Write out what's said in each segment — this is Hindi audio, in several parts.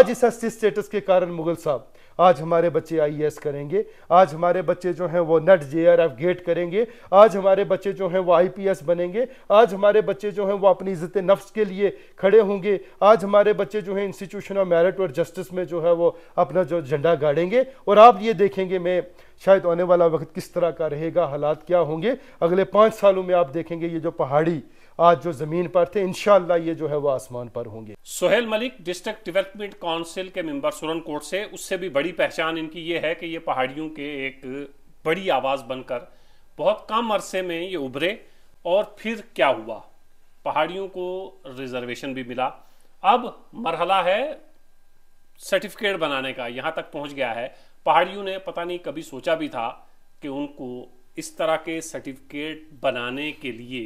आज इस एस स्टेटस के कारण मुगल साहब आज हमारे बच्चे आईएएस e करेंगे आज हमारे बच्चे जो हैं वो नेट जेआरएफ गेट करेंगे आज हमारे बच्चे जो हैं वो आईपीएस बनेंगे आज हमारे बच्चे जो हैं वो अपनी इज्जत नफ्स के लिए खड़े होंगे आज हमारे बच्चे जो हैं इंस्टीट्यूशन ऑफ मेरिट और जस्टिस में जो है वो अपना जो झंडा गाड़ेंगे और आप ये देखेंगे मैं शायद आने वाला वक्त किस तरह का रहेगा हालात क्या होंगे अगले पाँच सालों में आप देखेंगे ये जो पहाड़ी आज जो ज़मीन पर थे इनशाला ये जो है वो आसमान पर होंगे Sohail Malik district development council के मेंबर सुरनकोट से उससे भी बड़ी पहचान इनकी ये है कि ये पहाड़ियों के एक बड़ी आवाज़ बनकर बहुत कम अरसे में ये उभरे और फिर क्या हुआ पहाड़ियों को रिजर्वेशन भी मिला अब मरहला है सर्टिफिकेट बनाने का यहाँ तक पहुँच गया है पहाड़ियों ने पता नहीं कभी सोचा भी था कि उनको इस तरह के सर्टिफिकेट बनाने के लिए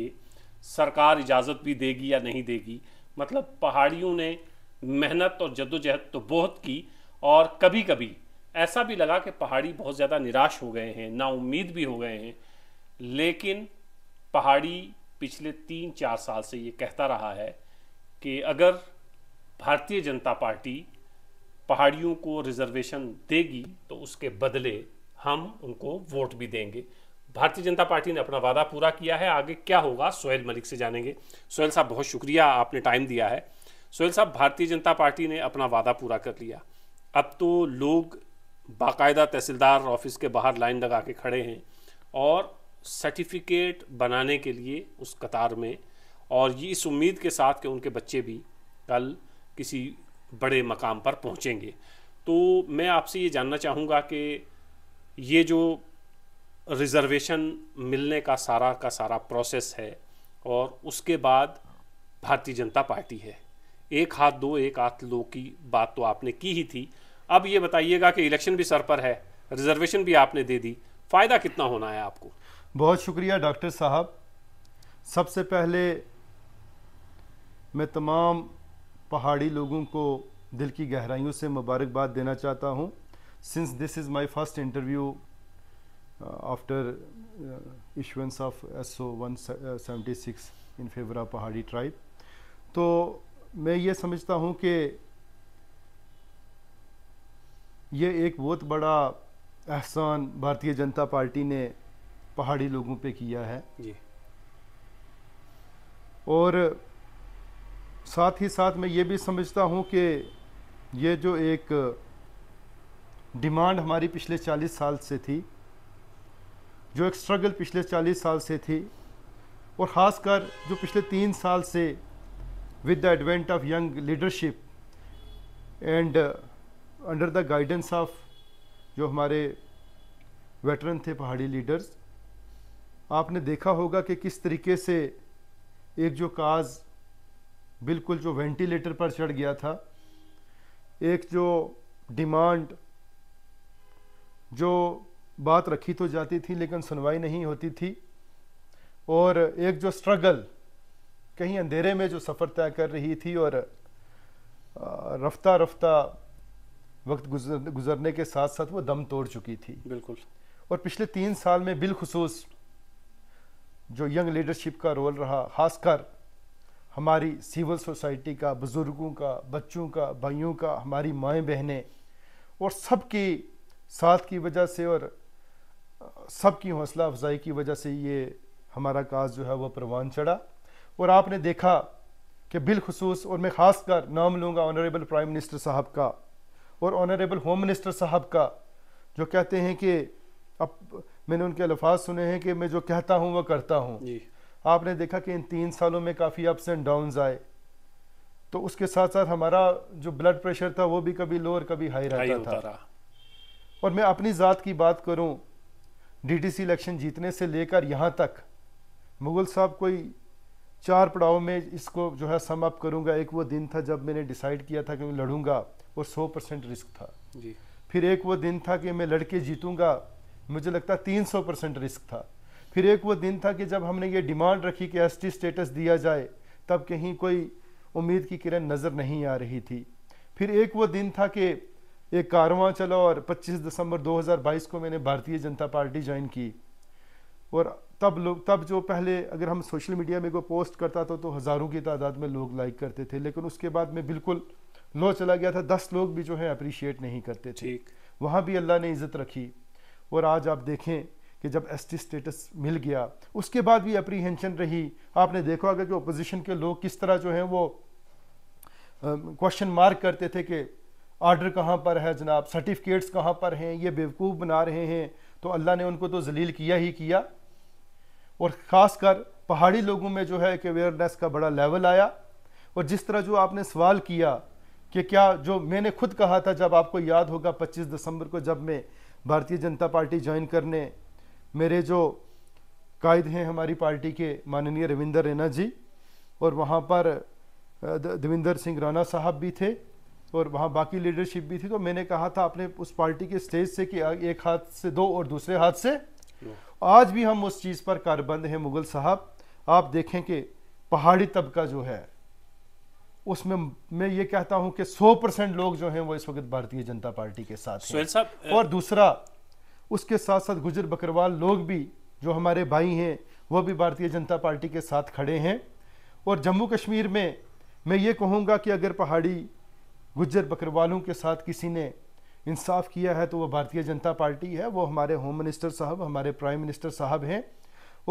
सरकार इजाज़त भी देगी या नहीं देगी मतलब पहाड़ियों ने मेहनत और जद्दोजहद तो बहुत की और कभी कभी ऐसा भी लगा कि पहाड़ी बहुत ज़्यादा निराश हो गए हैं नाउमीद भी हो गए हैं लेकिन पहाड़ी पिछले तीन चार साल से ये कहता रहा है कि अगर भारतीय जनता पार्टी पहाड़ियों को रिजर्वेशन देगी तो उसके बदले हम उनको वोट भी देंगे भारतीय जनता पार्टी ने अपना वादा पूरा किया है आगे क्या होगा सोहेल मलिक से जानेंगे सोहेल साहब बहुत शुक्रिया आपने टाइम दिया है सोहेल साहब भारतीय जनता पार्टी ने अपना वादा पूरा कर लिया अब तो लोग बाकायदा तहसीलदार ऑफिस के बाहर लाइन लगा के खड़े हैं और सर्टिफिकेट बनाने के लिए उस कतार में और ये इस उम्मीद के साथ कि उनके बच्चे भी कल किसी बड़े मकाम पर पहुंचेंगे तो मैं आपसे ये जानना चाहूँगा कि ये जो रिज़र्वेशन मिलने का सारा का सारा प्रोसेस है और उसके बाद भारतीय जनता पार्टी है एक हाथ दो एक हाथ लो की बात तो आपने की ही थी अब ये बताइएगा कि इलेक्शन भी सर पर है रिजर्वेशन भी आपने दे दी फ़ायदा कितना होना है आपको बहुत शुक्रिया डॉक्टर साहब सबसे पहले मैं तमाम पहाड़ी लोगों को दिल की गहराइयों से मुबारकबाद देना चाहता हूँ since this is my first interview Uh, after uh, issuance of SO 176 in favour of Pahari tribe तो मैं ये समझता हूँ कि ये एक बहुत बड़ा एहसान भारतीय जनता पार्टी ने पहाड़ी लोगों पे किया है जी। और साथ ही साथ मैं ये भी समझता हूँ कि ये जो एक डिमांड हमारी पिछले 40 साल से थी जो एक स्ट्रगल पिछले 40 साल से थी और ख़ासकर जो पिछले तीन साल से with the advent of young leadership and under the guidance of जो हमारे वेटरन थे पहाड़ी लीडर्स आपने देखा होगा कि किस तरीके से एक जो काज बिल्कुल जो वेंटिलेटर पर चढ़ गया था एक जो डिमांड जो बात रखी तो जाती थी लेकिन सुनवाई नहीं होती थी और एक जो स्ट्रगल कहीं अंधेरे में जो सफ़र तय कर रही थी और रफ्ता रफ्ता वक्त गुजर गुजरने के साथ साथ वो दम तोड़ चुकी थी बिल्कुल और पिछले तीन साल में बिलखसूस जो यंग लीडरशिप का रोल रहा खासकर हमारी सिविल सोसाइटी का बुज़ुर्गों का बच्चों का भाइयों का हमारी माएँ बहनें और सबकी साथ की वजह से और सब की हौसला अफजाई की वजह से ये हमारा काज जो है वह परवान चढ़ा और आपने देखा कि बिलखसूस और मैं ख़ास कर नाम लूँगा ऑनरेबल प्राइम मिनिस्टर साहब का और ऑनरेबल होम मिनिस्टर साहब का जो कहते हैं कि अब मैंने उनके अल्फाज सुने हैं कि मैं जो कहता हूँ वह करता हूँ आपने देखा कि इन तीन सालों में काफ़ी अप्स एंड डाउन आए तो उसके साथ साथ हमारा जो ब्लड प्रेशर था वो भी कभी लो और कभी हाई रहता था और मैं अपनी ज़ात की बात करूँ डीटीसी इलेक्शन जीतने से लेकर यहाँ तक मुगल साहब कोई चार पड़ाव में इसको जो है सम अप करूँगा एक वो दिन था जब मैंने डिसाइड किया था कि मैं लड़ूंगा और 100 परसेंट रिस्क था जी फिर एक वो दिन था कि मैं लड़के जीतूंगा मुझे लगता तीन सौ परसेंट रिस्क था फिर एक वो दिन था कि जब हमने ये डिमांड रखी कि एस स्टेटस दिया जाए तब कहीं कोई उम्मीद की किरण नज़र नहीं आ रही थी फिर एक वो दिन था कि ये कारवां चला और 25 दिसंबर 2022 को मैंने भारतीय जनता पार्टी ज्वाइन की और तब लोग तब जो पहले अगर हम सोशल मीडिया में कोई पोस्ट करता था तो हज़ारों की तादाद में लोग लाइक करते थे लेकिन उसके बाद में बिल्कुल लो चला गया था दस लोग भी जो है अप्रिशिएट नहीं करते थे वहाँ भी अल्लाह ने इज़्ज़त रखी और आज आप देखें कि जब एस टी स्टेटस मिल गया उसके बाद भी अप्रीहेंशन रही आपने देखा अगर कि अपोजिशन के लोग किस तरह जो हैं वो क्वेश्चन मार्क करते थे कि ऑर्डर कहाँ पर है जनाब सर्टिफिकेट्स कहाँ पर हैं ये बेवकूफ़ बना रहे हैं तो अल्लाह ने उनको तो जलील किया ही किया और ख़ास कर पहाड़ी लोगों में जो है कि अवेयरनेस का बड़ा लेवल आया और जिस तरह जो आपने सवाल किया कि क्या जो मैंने खुद कहा था जब आपको याद होगा 25 दिसंबर को जब मैं भारतीय जनता पार्टी ज्वाइन करने मेरे जो कायद हैं हमारी पार्टी के माननीय रविंदर रैना जी और वहाँ पर देविंदर सिंह राणा साहब भी थे और वहाँ बाकी लीडरशिप भी थी तो मैंने कहा था अपने उस पार्टी के स्टेज से कि एक हाथ से दो और दूसरे हाथ से आज भी हम उस चीज़ पर कारबंद हैं मुगल साहब आप देखें कि पहाड़ी तबका जो है उसमें मैं ये कहता हूं कि 100 परसेंट लोग जो हैं वो इस वक्त भारतीय जनता पार्टी के साथ हैं और दूसरा उसके साथ साथ गुजर बकरवाल लोग भी जो हमारे भाई हैं वो भी भारतीय जनता पार्टी के साथ खड़े हैं और जम्मू कश्मीर में मैं ये कहूँगा कि अगर पहाड़ी गुजर बकरवालों के साथ किसी ने इंसाफ किया है तो वो भारतीय जनता पार्टी है वो हमारे होम मिनिस्टर साहब हमारे प्राइम मिनिस्टर साहब हैं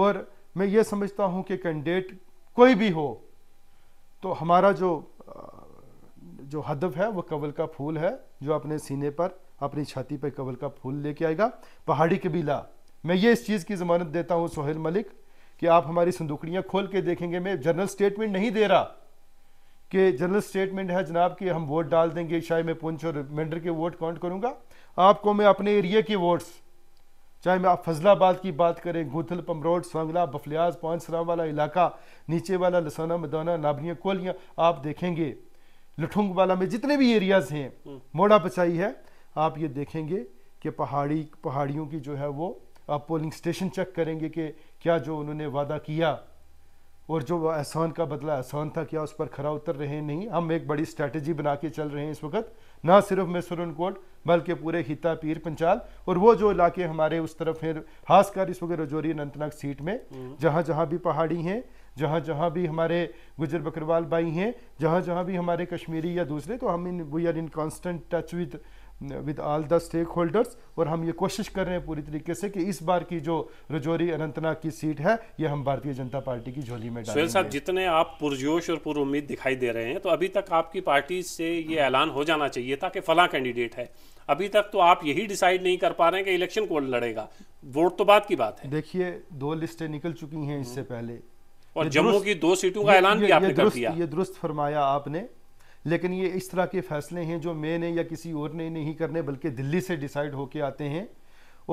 और मैं ये समझता हूँ कि कैंडिडेट कोई भी हो तो हमारा जो जो हदफ है वो कवल का फूल है जो अपने सीने पर अपनी छाती पर कवल का फूल लेके आएगा पहाड़ी कबीला मैं ये इस चीज़ की ज़मानत देता हूँ सोहेल मलिक कि आप हमारी संदुकड़ियाँ खोल के देखेंगे मैं जनरल स्टेटमेंट नहीं दे रहा कि जनरल स्टेटमेंट है जनाब कि हम वोट डाल देंगे चाहे मैं पुंछ और मेंढर के वोट काउंट करूंगा आपको मैं अपने एरिया के वोट्स चाहे मैं आप फजलाबाद की बात करें गुथल पमरोड सांगला बफलियाज पानसरा वाला इलाका नीचे वाला लसाना मदाना नाबनिया कोलियाँ आप देखेंगे लठुंग वाला में जितने भी एरियाज़ हैं हम्म। मोड़ा पचाई है आप ये देखेंगे कि पहाड़ी पहाड़ियों की जो है वो आप पोलिंग स्टेशन चेक करेंगे कि क्या जो उन्होंने वादा किया और जो एहसान का बदला एहसान था क्या उस पर खरा उतर रहे नहीं हम एक बड़ी स्ट्रैटेजी बना के चल रहे हैं इस वक्त ना सिर्फ मैसरन कोट बल्कि पूरे हिता पीर पंचाल और वो जो इलाके हमारे उस तरफ हैं खासकर इस वक्त रजौरी अनंतनाग सीट में हम्म। जहाँ जहाँ भी पहाड़ी हैं जहाँ जहाँ भी हमारे गुजर बकरवाल भाई हैं जहाँ जहाँ भी हमारे कश्मीरी या दूसरे तो हम in we are in constant touch with with all the stakeholders और हम ये कोशिश कर रहे हैं पूरी तरीके से कि इस बार की जो रजौरी अनंतनाग की सीट है ये हम भारतीय जनता पार्टी की झोली में सोहेल साहब जितने आप पुरजोश और पूर्व उम्मीद दिखाई दे रहे हैं तो अभी तक आपकी पार्टी से ये हाँ। ऐलान हो जाना चाहिए था कि फला कैंडिडेट है अभी तक तो आप यही डिसाइड नहीं कर पा रहे हैं कि इलेक्शन कौन लड़ेगा वोट तो बात की बात है देखिए दो लिस्टें निकल चुकी हैं इससे हम्म। पहले और जम्मू की दो सीटों का ऐलान भी आपने कर दिया ये दुरुस्त फरमाया आपने लेकिन ये इस तरह के फैसले हैं जो मैंने या किसी और ने नहीं करने बल्कि दिल्ली से डिसाइड होके आते हैं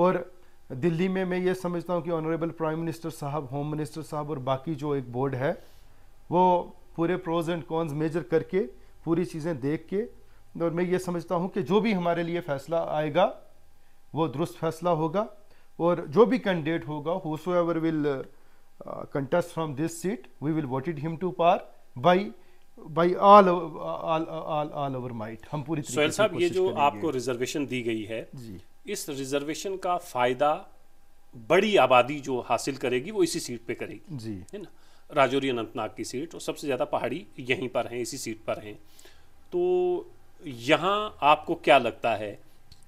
और दिल्ली में मैं ये समझता हूँ कि ऑनरेबल प्राइम मिनिस्टर साहब होम मिनिस्टर साहब और बाकी जो एक बोर्ड है वो पूरे प्रोज एंड कॉन्स मेजर करके पूरी चीज़ें देख के और मैं ये समझता हूँ कि जो भी हमारे लिए फ़ैसला आएगा वो दुरुस्त फैसला होगा और जो भी कैंडिडेट होगा whoever will contest from this seat we will voted him to power by by all all all over might हम पूरी से साहब ये जो आपको रिजर्वेशन दी गई है जी इस रिजर्वेशन का फायदा बड़ी आबादी जो हासिल करेगी वो इसी सीट पे करेगी जी है ना राजौरी अनंतनाग की सीट और सबसे ज़्यादा पहाड़ी यहीं पर हैं इसी सीट पर हैं तो यहाँ आपको क्या लगता है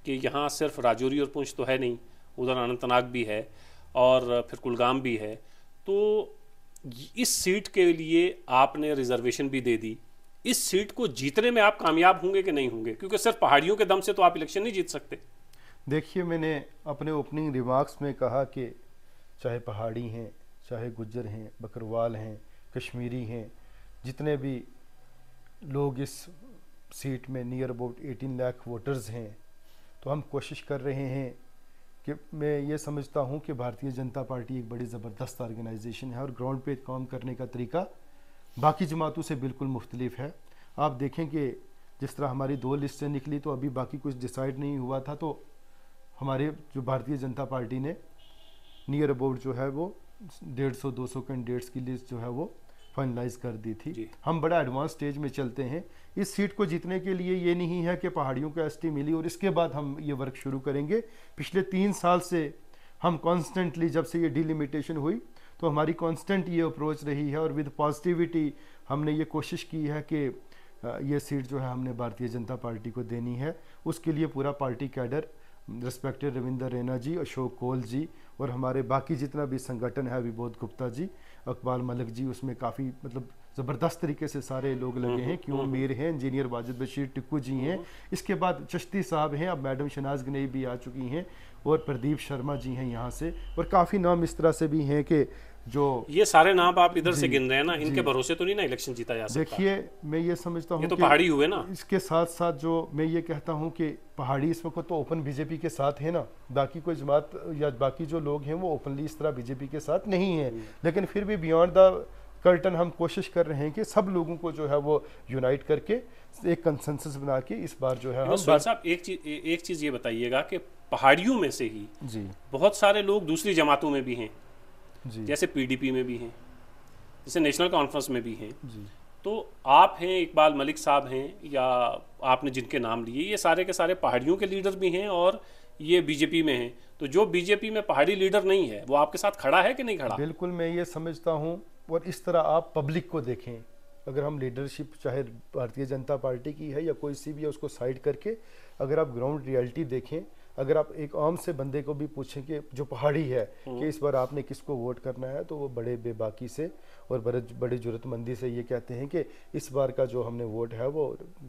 कि यहाँ सिर्फ राजौरी और पुंछ तो है नहीं उधर अनंतनाग भी है और फिर कुलगाम भी है तो इस सीट के लिए आपने रिजर्वेशन भी दे दी इस सीट को जीतने में आप कामयाब होंगे कि नहीं होंगे क्योंकि सिर्फ पहाड़ियों के दम से तो आप इलेक्शन नहीं जीत सकते देखिए मैंने अपने ओपनिंग रिमार्क्स में कहा कि चाहे पहाड़ी हैं चाहे गुज्जर हैं बकरवाल हैं कश्मीरी हैं जितने भी लोग इस सीट में नियर अबाउट 18 लाख वोटर्स हैं तो हम कोशिश कर रहे हैं कि मैं ये समझता हूँ कि भारतीय जनता पार्टी एक बड़ी ज़बरदस्त ऑर्गेनाइजेशन है और ग्राउंड पे काम करने का तरीका बाकी जमातों से बिल्कुल मुख्तलिफ है आप देखें कि जिस तरह हमारी दो लिस्टें निकली तो अभी बाकी कुछ डिसाइड नहीं हुआ था तो हमारे जो भारतीय जनता पार्टी ने नियर अबाउट जो है वो डेढ़ सौ दो सौ कैंडिडेट्स की लिस्ट जो है वो फाइनलाइज कर दी थी हम बड़ा एडवांस स्टेज में चलते हैं इस सीट को जीतने के लिए ये नहीं है कि पहाड़ियों को एस मिली और इसके बाद हम ये वर्क शुरू करेंगे पिछले तीन साल से हम कॉन्स्टेंटली जब से ये डिलिमिटेशन हुई तो हमारी कॉन्स्टेंट ये अप्रोच रही है और विद पॉजिटिविटी हमने ये कोशिश की है कि ये सीट जो है हमने भारतीय जनता पार्टी को देनी है उसके लिए पूरा party cadre respected Ravinder Raina ji Ashok Koul ji और हमारे बाकी जितना भी संगठन है विबोध गुप्ता जी अकबाल मलिक जी उसमें काफ़ी मतलब ज़बरदस्त तरीके से सारे लोग लगे हम्म, हैं हम्म, क्यों हम्म। मेर हैं इंजीनियर वाजिद बशीर टिक्कू जी हैं इसके बाद चश्ती साहब हैं अब मैडम शनाज गनई भी आ चुकी हैं और प्रदीप शर्मा जी हैं यहाँ से और काफ़ी नाम इस तरह से भी हैं कि जो ये सारे नाम आप इधर से गिन रहे हैं ना इनके भरोसे तो नहीं ना इलेक्शन जीता जा सकता देखिए मैं ये समझता हूँ तो पहाड़ी हुए ना इसके साथ साथ जो मैं ये कहता हूँ कि पहाड़ी इस वक्त तो ओपन बीजेपी के साथ है ना बाकी कोई जमात या बाकी जो लोग हैं वो ओपनली इस तरह बीजेपी के साथ नहीं है लेकिन फिर भी बियॉन्ड द कर्टन हम कोशिश कर रहे हैं कि सब लोगों को जो है वो यूनाइट करके एक कंसेंसस बना के इस बार जो है हम साहब एक चीज एक चीज ये बताइएगा कि पहाड़ियों में से ही जी बहुत सारे लोग दूसरी जमातों में भी हैं जैसे पीडीपी में भी हैं जैसे नेशनल कॉन्फ्रेंस में भी हैं तो आप हैं इकबाल मलिक साहब हैं या आपने जिनके नाम लिए ये सारे के सारे पहाड़ियों के लीडर भी हैं और ये बीजेपी में हैं तो जो बीजेपी में पहाड़ी लीडर नहीं है वो आपके साथ खड़ा है कि नहीं खड़ा बिल्कुल मैं ये समझता हूँ और इस तरह आप पब्लिक को देखें अगर हम लीडरशिप चाहे भारतीय जनता पार्टी की है या कोई सी भी है उसको साइड करके अगर आप ग्राउंड रियलिटी देखें अगर आप एक आम से बंदे को भी पूछें कि जो पहाड़ी है कि इस बार आपने किसको वोट करना है तो वो बड़े बेबाकी से और बड़े बड़ी जरूरतमंदी से ये कहते हैं कि इस बार का जो हमने वोट है वो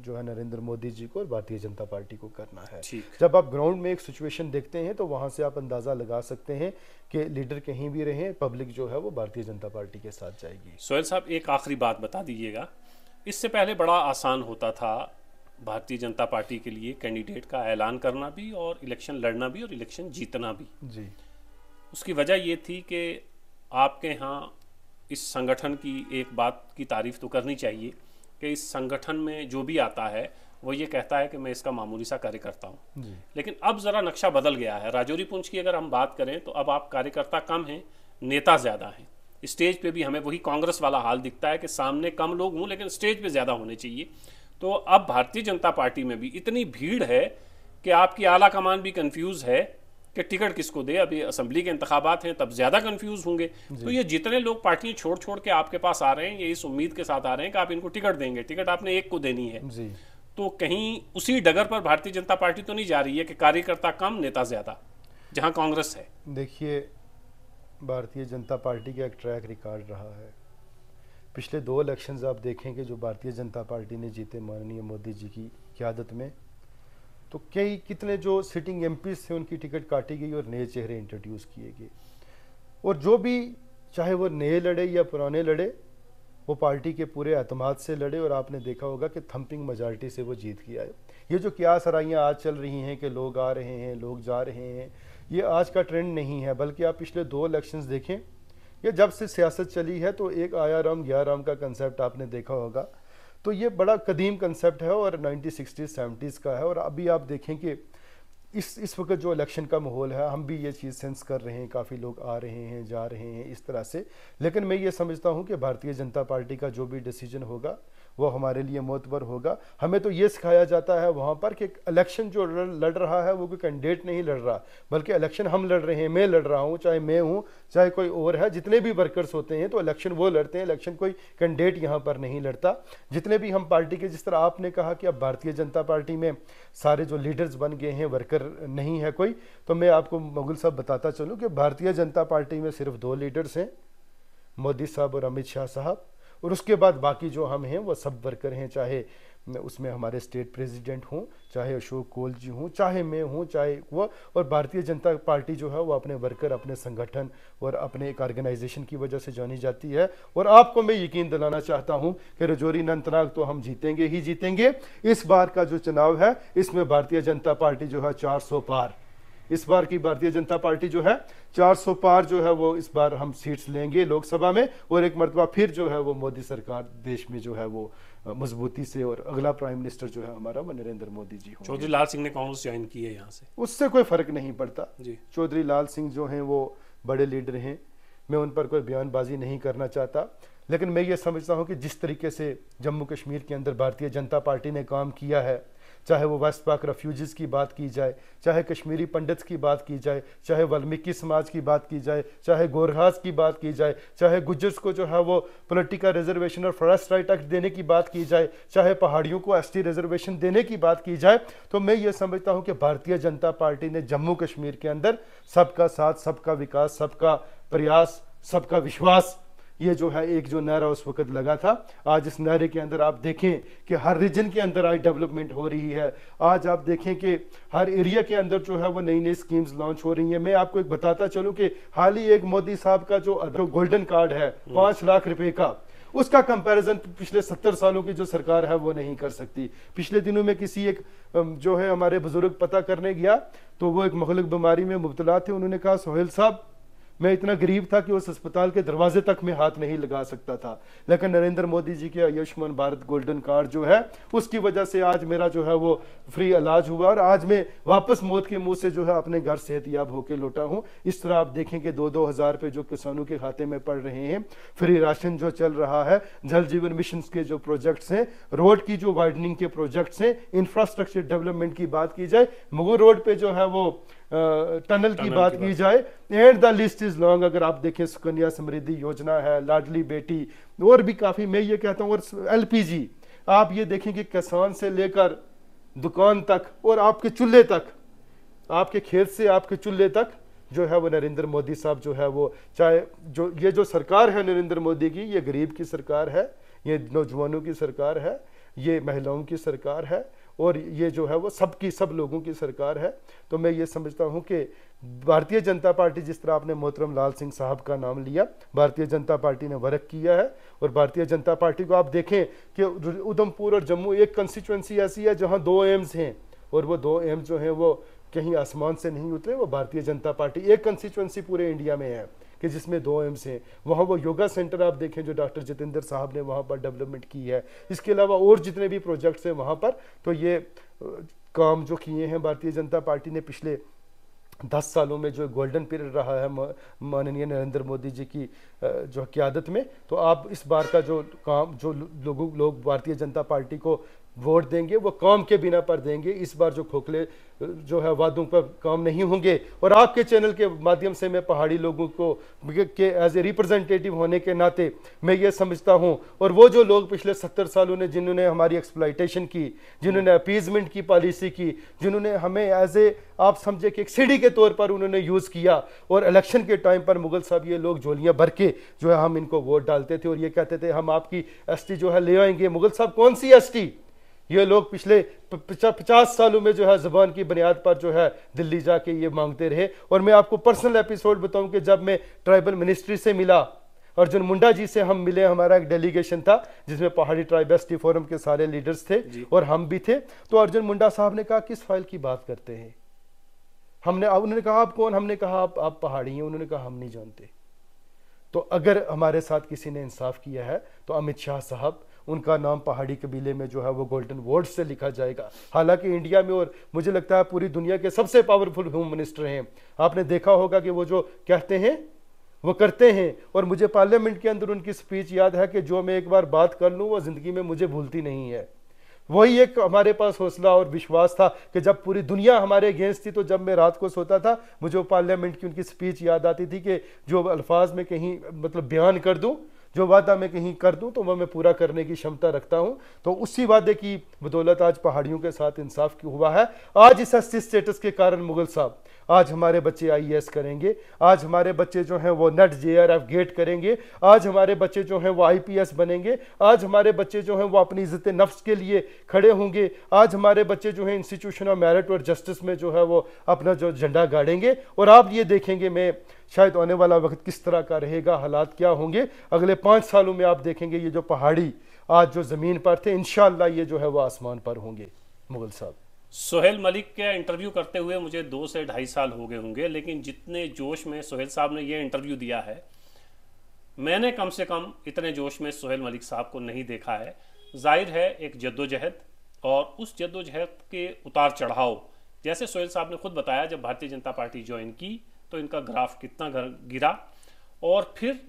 जो है नरेंद्र मोदी जी को और भारतीय जनता पार्टी को करना है जब आप ग्राउंड में एक सिचुएशन देखते हैं तो वहाँ से आप अंदाज़ा लगा सकते हैं कि लीडर कहीं भी रहें पब्लिक जो है वो भारतीय जनता पार्टी के साथ जाएगी सोहेल साहब एक आखिरी बात बता दीजिएगा इससे पहले बड़ा आसान होता था भारतीय जनता पार्टी के लिए कैंडिडेट का ऐलान करना भी और इलेक्शन लड़ना भी और इलेक्शन जीतना भी जी उसकी वजह ये थी कि आपके यहाँ इस संगठन की एक बात की तारीफ तो करनी चाहिए कि इस संगठन में जो भी आता है वो ये कहता है कि मैं इसका मामूली सा कार्यकर्ता हूँ लेकिन अब ज़रा नक्शा बदल गया है राजौरी पुंछ की अगर हम बात करें तो अब आप कार्यकर्ता कम हैं नेता ज़्यादा हैं स्टेज पे भी हमें वही कांग्रेस वाला हाल दिखता है कि सामने कम लोग हों लेकिन स्टेज पे ज़्यादा होने चाहिए तो अब भारतीय जनता पार्टी में भी इतनी भीड़ है कि आपकी आला कमान भी कंफ्यूज है कि टिकट किसको दे अभी असेंबली के इंतबात हैं तब ज़्यादा कंफ्यूज होंगे तो ये जितने लोग पार्टियां छोड़ छोड़ के आपके पास आ रहे हैं ये इस उम्मीद के साथ आ रहे हैं कि आप इनको टिकट देंगे टिकट आपने एक को देनी है तो कहीं उसी डगर पर भारतीय जनता पार्टी तो नहीं जा रही है कि कार्यकर्ता कम नेता ज़्यादा जहां कांग्रेस है देखिए भारतीय जनता पार्टी का एक ट्रैक रिकॉर्ड रहा है पिछले दो इलेक्शंस आप देखेंगे जो भारतीय जनता पार्टी ने जीते माननीय मोदी जी की क्यादत में तो कई कितने जो सिटिंग एम थे उनकी टिकट काटी गई और नए चेहरे इंट्रोड्यूस किए गए और जो भी चाहे वो नए लड़े या पुराने लड़े वो पार्टी के पूरे अतमाद से लड़े और आपने देखा होगा कि थम्पिंग मेजॉरिटी से वो जीत के आए ये जो क्या सराइयाँ आज चल रही हैं कि लोग आ रहे हैं लोग जा रहे हैं ये आज का ट्रेंड नहीं है बल्कि आप पिछले दो इलेक्शंस देखें ये जब से सियासत चली है तो एक आया राम गया राम का कंसेप्ट आपने देखा होगा तो ये बड़ा कदीम कंसेप्ट है और नाइनटीन सिक्सटीज़ सेवेंटीज़ का है और अभी आप देखें कि इस इस वक्त जो इलेक्शन का माहौल है हम भी ये चीज़ सेंस कर रहे हैं काफ़ी लोग आ रहे हैं जा रहे हैं इस तरह से लेकिन मैं ये समझता हूँ कि भारतीय जनता पार्टी का जो भी डिसीजन होगा वो हमारे लिए मोतबर होगा हमें तो ये सिखाया जाता है वहाँ पर कि इलेक्शन जो लड़ रहा है वो कोई कैंडिडेट नहीं लड़ रहा बल्कि इलेक्शन हम लड़ रहे हैं मैं लड़ रहा हूँ चाहे मैं हूँ चाहे कोई और है जितने भी वर्कर्स होते हैं तो इलेक्शन वो लड़ते हैं इलेक्शन कोई कैंडिडेट यहाँ पर नहीं लड़ता जितने भी हम पार्टी के जिस तरह आपने कहा कि अब भारतीय जनता पार्टी में सारे जो लीडर्स बन गए हैं वर्कर अगर नहीं है कोई तो मैं आपको मुगल साहब बताता चलूँ कि भारतीय जनता पार्टी में सिर्फ दो लीडर्स हैं मोदी साहब और अमित शाह साहब और उसके बाद बाकी जो हम हैं वो सब वर्कर हैं चाहे उसमें हमारे स्टेट प्रेसिडेंट हों चाहे अशोक कोल जी हों चाहे मैं हूँ चाहे वह और भारतीय जनता पार्टी जो है वो अपने वर्कर अपने संगठन और अपने एक ऑर्गेनाइजेशन की वजह से जानी जाती है और आपको मैं यकीन दिलाना चाहता हूँ कि रजौरी अनंतनाग तो हम जीतेंगे ही जीतेंगे इस बार का जो चुनाव है इसमें भारतीय जनता पार्टी जो है चार सौ पार इस बार की भारतीय जनता पार्टी जो है 400 पार जो है वो इस बार हम सीट्स लेंगे लोकसभा में और एक मरतबा फिर जो है वो मोदी सरकार देश में जो है वो मजबूती से और अगला प्राइम मिनिस्टर जो है हमारा वो नरेंद्र मोदी जी चौधरी लाल सिंह ने कांग्रेस ज्वाइन की है यहाँ से उससे कोई फर्क नहीं पड़ता चौधरी लाल सिंह जो है वो बड़े लीडर हैं मैं उन पर कोई बयानबाजी नहीं करना चाहता लेकिन मैं ये समझता हूँ कि जिस तरीके से जम्मू कश्मीर के अंदर भारतीय जनता पार्टी ने काम किया है चाहे वो वेस्ट पाक रेफ्यूज़ की बात की जाए चाहे कश्मीरी पंडित्स की बात की जाए चाहे वाल्मीकि समाज की बात की जाए चाहे गोरहास की बात की जाए चाहे गुजर्स को जो है वो पोलिटिकल रिजर्वेशन और फॉरेस्ट राइट एक्ट देने की बात की जाए चाहे पहाड़ियों को एस रिजर्वेशन देने की बात की जाए तो मैं ये समझता हूँ कि भारतीय जनता पार्टी ने जम्मू कश्मीर के अंदर सबका साथ सबका विकास सबका प्रयास सबका विश्वास ये जो है एक जो नारा उस वक्त लगा था आज इस नारे के अंदर आप देखें कि हर रीजन के अंदर आज डेवलपमेंट हो रही है आज आप देखें कि हर एरिया के अंदर जो है वो नई नई स्कीम्स लॉन्च हो रही हैं मैं आपको एक बताता चलूं कि हाल ही एक मोदी साहब का जो गोल्डन कार्ड है हम्म। पांच लाख रुपए का उसका कंपैरिजन पिछले सत्तर सालों की जो सरकार है वो नहीं कर सकती पिछले दिनों में किसी एक जो है हमारे बुजुर्ग पता करने गया तो वो एक मुगलक बीमारी में मुबतला थे उन्होंने कहा सोहेल साहब मैं इतना गरीब था कि उस अस्पताल के दरवाजे तक मैं हाथ नहीं लगा सकता था लेकिन नरेंद्र मोदी जी के आयुष्मान भारत गोल्डन कार्ड जो है उसकी वजह से आज मेरा जो है वो फ्री इलाज हुआ और आज मैं वापस मौत के मुंह से जो है अपने घर सेहतियाब होकर लौटा हूँ इस तरह आप देखें कि दो दो हज़ार रुपये जो किसानों के खाते में पड़ रहे हैं फ्री राशन जो चल रहा है जल जीवन मिशन के जो प्रोजेक्ट्स हैं रोड की जो वाइडनिंग के प्रोजेक्ट्स हैं इंफ्रास्ट्रक्चर डेवलपमेंट की बात की जाए मुगो रोड पर जो है वो टनल की बात की जाए and the list is long अगर आप देखें सुकन्या समृद्धि योजना है लाडली बेटी और भी काफ़ी मैं ये कहता हूँ और एल आप ये देखें कि किसान से लेकर दुकान तक और आपके चूल्हे तक आपके खेत से आपके चूल्हे तक जो है वो नरेंद्र मोदी साहब जो है वो चाहे जो ये जो सरकार है नरेंद्र मोदी की ये गरीब की सरकार है ये नौजवानों की सरकार है ये महिलाओं की सरकार है और ये जो है वो सबकी सब लोगों की सरकार है तो मैं ये समझता हूँ कि भारतीय जनता पार्टी जिस तरह आपने मोहतरम लाल सिंह साहब का नाम लिया भारतीय जनता पार्टी ने वर्क किया है और भारतीय जनता पार्टी को आप देखें कि उधमपुर और जम्मू एक कंस्टिट्यूंसी ऐसी है जहाँ दो एम्स हैं और वो दो एम्स जो हैं वो कहीं आसमान से नहीं उतरे वो भारतीय जनता पार्टी एक कंस्टिट्यूंसी पूरे इंडिया में है कि जिसमें दो एम्स हैं वहाँ वो योगा सेंटर आप देखें जो डॉक्टर जितेंद्र साहब ने वहाँ पर डेवलपमेंट की है इसके अलावा और जितने भी प्रोजेक्ट्स हैं वहाँ पर तो ये काम जो किए हैं भारतीय जनता पार्टी ने पिछले दस सालों में जो गोल्डन पीरियड रहा है माननीय नरेंद्र मोदी जी की जो क्यादत में तो आप इस बार का जो काम जो लोगों लोग भारतीय जनता पार्टी को वोट देंगे वो काम के बिना पर देंगे इस बार जो खोखले जो है वादों पर काम नहीं होंगे और आपके चैनल के माध्यम से मैं पहाड़ी लोगों को के एज ए रिप्रेजेंटेटिव होने के नाते मैं ये समझता हूँ और वो जो लोग पिछले सत्तर सालों ने जिन्होंने हमारी एक्सप्लाइटेशन की जिन्होंने अपीजमेंट की पॉलिसी की जिन्होंने हमें एज ए आप समझे कि एक सीढ़ी के तौर पर उन्होंने यूज़ किया और इलेक्शन के टाइम पर मुगल साहब ये लोग झोलियाँ भर के जो है हम इनको वोट डालते थे और ये कहते थे हम आपकी एस जो है ले आएंगे मुगल साहब कौन सी एस ये लोग पिछले पचास सालों में जो है ज़बान की बुनियाद पर जो है दिल्ली जाके ये मांगते रहे और मैं आपको पर्सनल एपिसोड बताऊं कि जब मैं ट्राइबल मिनिस्ट्री से मिला अर्जुन मुंडा जी से हम मिले हमारा एक डेलीगेशन था जिसमें पहाड़ी ट्राइबेस्टी फोरम के सारे लीडर्स थे और हम भी थे तो अर्जुन मुंडा साहब ने कहा किस फाइल की बात करते हैं हमने उन्होंने कहा आप कौन हमने कहा आप आप पहाड़ी हैं उन्होंने कहा हम नहीं जानते तो अगर हमारे साथ किसी ने इंसाफ किया है तो अमित शाह साहब उनका नाम पहाड़ी कबीले में जो है वो गोल्डन वर्ड से लिखा जाएगा हालांकि इंडिया में और मुझे लगता है पूरी दुनिया के सबसे पावरफुल होम मिनिस्टर हैं आपने देखा होगा कि वो जो कहते हैं वो करते हैं और मुझे पार्लियामेंट के अंदर उनकी स्पीच याद है कि जो मैं एक बार बात कर लूँ वो ज़िंदगी में मुझे भूलती नहीं है वही एक हमारे पास हौसला और विश्वास था कि जब पूरी दुनिया हमारे अगेंस्ट थी तो जब मैं रात को सोता था मुझे पार्लियामेंट की उनकी स्पीच याद आती थी कि जो अल्फाज में कहीं मतलब बयान कर दूँ जो वादा मैं कहीं कर दूं तो वह मैं पूरा करने की क्षमता रखता हूं तो उसी वादे की बदौलत आज पहाड़ियों के साथ इंसाफ हुआ है आज इस हस्ती स्टेटस के कारण मुगल साहब आज हमारे बच्चे आई e करेंगे आज हमारे बच्चे जो हैं वो नट जे गेट करेंगे आज हमारे बच्चे जो हैं वो आई बनेंगे आज हमारे बच्चे जो हैं वो अपनी इज्जत नफ्स के लिए खड़े होंगे आज हमारे बच्चे जो हैं इंस्टीट्यूशन ऑफ मेरिट और जस्टिस में जो है वो अपना जो झंडा गाड़ेंगे और आप ये देखेंगे मैं शायद आने वाला वक्त किस तरह का रहेगा हालात क्या होंगे अगले पाँच सालों में आप देखेंगे ये जो पहाड़ी आज जो ज़मीन पर थे इन ये जो है वो आसमान पर होंगे मुगल साहब सोहेल मलिक के इंटरव्यू करते हुए मुझे दो से ढाई साल हो गए होंगे लेकिन जितने जोश में सोहेल साहब ने यह इंटरव्यू दिया है मैंने कम से कम इतने जोश में सोहेल मलिक साहब को नहीं देखा है जाहिर है एक जद्दोजहद और उस जद्दोजहद के उतार चढ़ाव जैसे सोहेल साहब ने खुद बताया जब भारतीय जनता पार्टी ज्वाइन की तो इनका ग्राफ कितना गिरा और फिर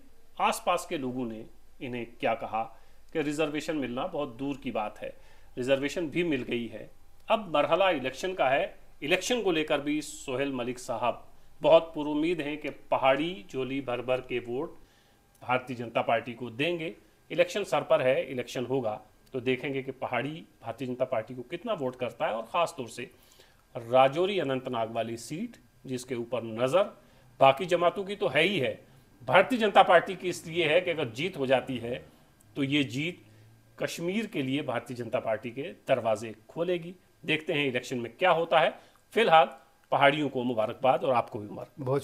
आसपास के लोगों ने इन्हें क्या कहा कि रिजर्वेशन मिलना बहुत दूर की बात है रिजर्वेशन भी मिल गई है अब मरहला इलेक्शन का है इलेक्शन को लेकर भी सोहेल मलिक साहब बहुत पुरुद हैं कि पहाड़ी झोली भर भर के वोट भारतीय जनता पार्टी को देंगे इलेक्शन सर पर है इलेक्शन होगा तो देखेंगे कि पहाड़ी भारतीय जनता पार्टी को कितना वोट करता है और ख़ास तौर से राजौरी अनंतनाग वाली सीट जिसके ऊपर नज़र बाकी जमातों की तो है ही है भारतीय जनता पार्टी की इसलिए है कि अगर जीत हो जाती है तो ये जीत कश्मीर के लिए भारतीय जनता पार्टी के दरवाजे खोलेगी देखते हैं इलेक्शन में क्या होता है फिलहाल पहाड़ियों को मुबारकबाद और आपको भी मुबारक बहुत